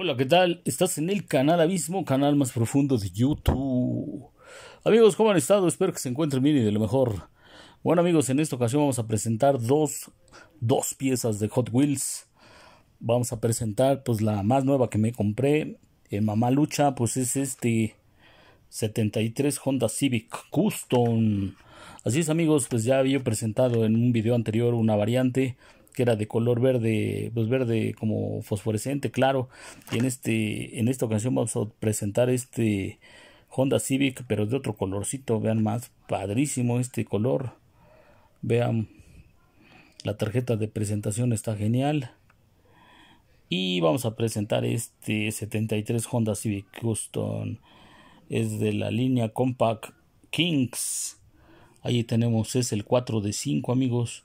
Hola, ¿qué tal? Estás en el canal Abismo, canal más profundo de YouTube. Amigos, ¿cómo han estado? Espero que se encuentren bien y de lo mejor. Bueno, amigos, en esta ocasión vamos a presentar dos, dos piezas de Hot Wheels. Vamos a presentar, pues, la más nueva que me compré en eh, Mamá Lucha, pues es este 73 Honda Civic Custom. Así es, amigos, pues ya había presentado en un video anterior una variante que era de color verde, pues verde como fosforescente, claro. Y en, este, en esta ocasión vamos a presentar este Honda Civic, pero de otro colorcito, vean más padrísimo este color. Vean, la tarjeta de presentación está genial. Y vamos a presentar este 73 Honda Civic Custom. Es de la línea Compact Kings. Ahí tenemos, es el 4 de 5 amigos.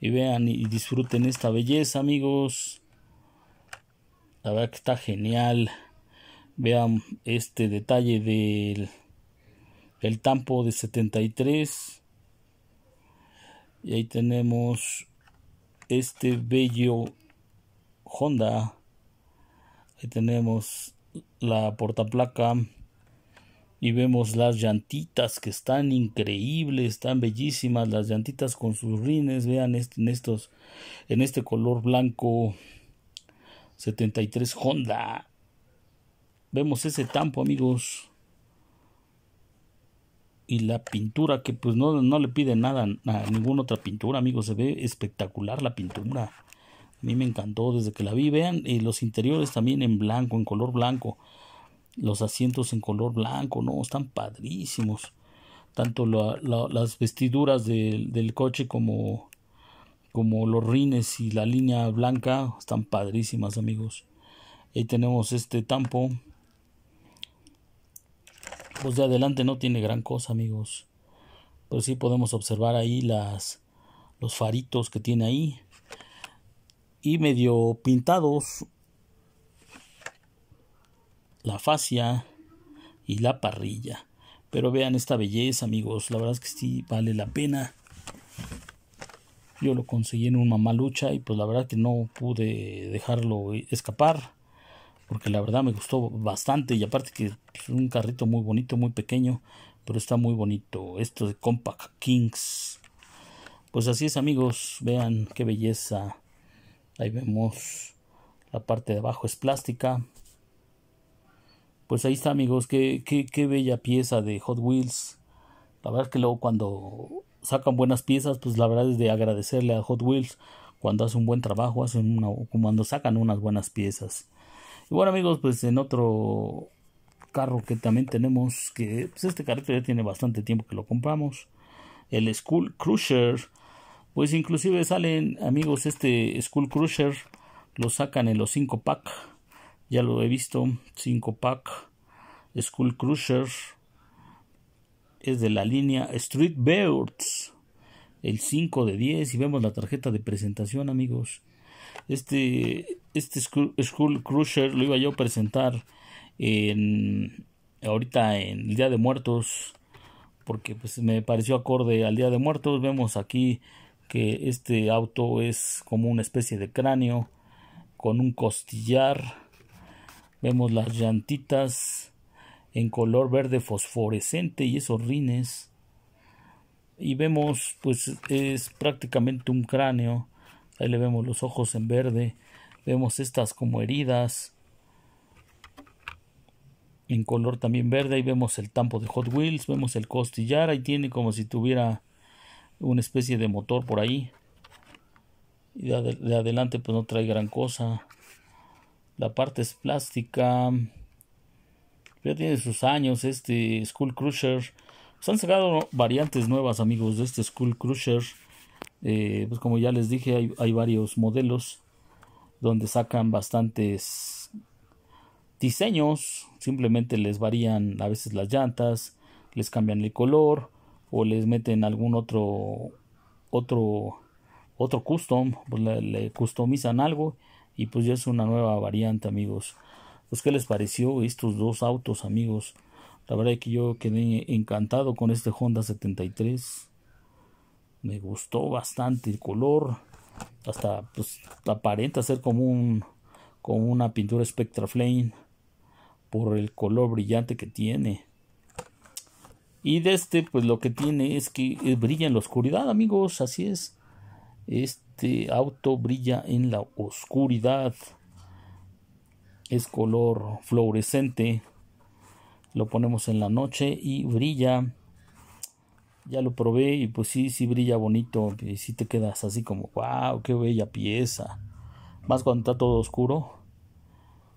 Y vean y disfruten esta belleza, amigos. La verdad que está genial. Vean este detalle del, el tampo de 73. Y ahí tenemos este bello Honda. Ahí tenemos la portaplaca y vemos las llantitas que están increíbles, están bellísimas, las llantitas con sus rines, vean en estos en este color blanco 73 Honda. Vemos ese tampo, amigos. Y la pintura que pues no, no le pide nada a ninguna otra pintura, amigos, se ve espectacular la pintura. A mí me encantó desde que la vi, vean, y eh, los interiores también en blanco, en color blanco los asientos en color blanco, no, están padrísimos. Tanto las vestiduras del coche como, como los rines y la línea blanca están padrísimas, amigos. Ahí tenemos este tampo. Pues de adelante no tiene gran cosa, amigos. Pero sí podemos observar ahí las, los faritos que tiene ahí. Y medio pintados, la fascia y la parrilla. Pero vean esta belleza, amigos. La verdad es que sí vale la pena. Yo lo conseguí en una lucha y pues la verdad que no pude dejarlo escapar. Porque la verdad me gustó bastante. Y aparte que es pues, un carrito muy bonito, muy pequeño. Pero está muy bonito. Esto de Compact Kings. Pues así es amigos. Vean qué belleza. Ahí vemos. La parte de abajo es plástica pues ahí está amigos, qué, qué, bella pieza de Hot Wheels. La verdad que luego cuando sacan buenas piezas, pues la verdad es de agradecerle a Hot Wheels cuando hace un buen trabajo, hacen una, cuando sacan unas buenas piezas. Y bueno amigos, pues en otro carro que también tenemos, que pues, este carrito ya tiene bastante tiempo que lo compramos, el School Crusher. Pues inclusive salen amigos este School Crusher, lo sacan en los 5 pack ya lo he visto, 5 pack, school Crusher, es de la línea Street beards el 5 de 10 y vemos la tarjeta de presentación amigos. Este, este Skull, Crusher lo iba yo a presentar en, ahorita en el Día de Muertos porque pues me pareció acorde al Día de Muertos. Vemos aquí que este auto es como una especie de cráneo con un costillar Vemos las llantitas en color verde fosforescente y esos rines. Y vemos, pues es prácticamente un cráneo. Ahí le vemos los ojos en verde. Vemos estas como heridas en color también verde. Ahí vemos el tampo de Hot Wheels, vemos el costillar. Ahí tiene como si tuviera una especie de motor por ahí. Y de, de adelante pues no trae gran cosa. La parte es plástica. Ya tiene sus años este Skull Crusher. Se pues han sacado variantes nuevas, amigos, de este Skull Crusher. Eh, pues como ya les dije, hay, varios modelos donde sacan bastantes diseños. Simplemente les varían a veces las llantas, les cambian el color o les meten algún otro otro otro custom, pues le, customizan algo y pues ya es una nueva variante, amigos. Pues, ¿qué les pareció estos dos autos, amigos? La verdad es que yo quedé encantado con este Honda 73. Me gustó bastante el color. Hasta pues aparenta ser como un como una pintura Spectra Flame por el color brillante que tiene. Y de este, pues lo que tiene es que eh, brilla en la oscuridad, amigos, así es. Este auto brilla en la oscuridad. Es color fluorescente. Lo ponemos en la noche y brilla. Ya lo probé y pues sí, sí brilla bonito. Y si te quedas así como, wow, qué bella pieza. Más cuando está todo oscuro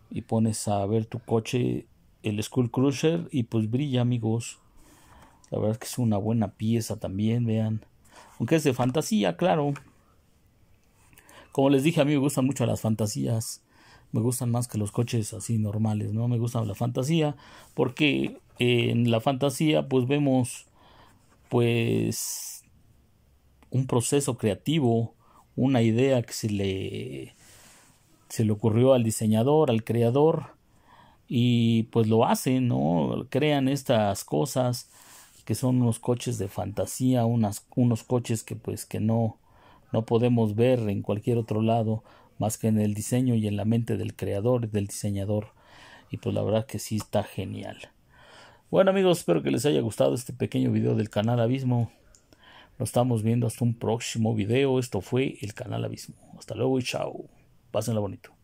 y pones a ver tu coche, el Skull Crusher, y pues brilla, amigos. La verdad es que es una buena pieza también, vean. Aunque es de fantasía, claro. Como les dije, a mí me gustan mucho las fantasías. Me gustan más que los coches así normales, ¿no? Me gusta la fantasía porque eh, en la fantasía pues vemos pues un proceso creativo, una idea que se le se le ocurrió al diseñador, al creador y pues lo hacen, ¿no? Crean estas cosas que son unos coches de fantasía, unas, unos coches que pues que no no podemos ver en cualquier otro lado más que en el diseño y en la mente del creador y del diseñador. Y pues la verdad que sí está genial. Bueno amigos, espero que les haya gustado este pequeño video del canal Abismo. Nos estamos viendo hasta un próximo video. Esto fue el canal Abismo. Hasta luego y chao. Pásenla bonito.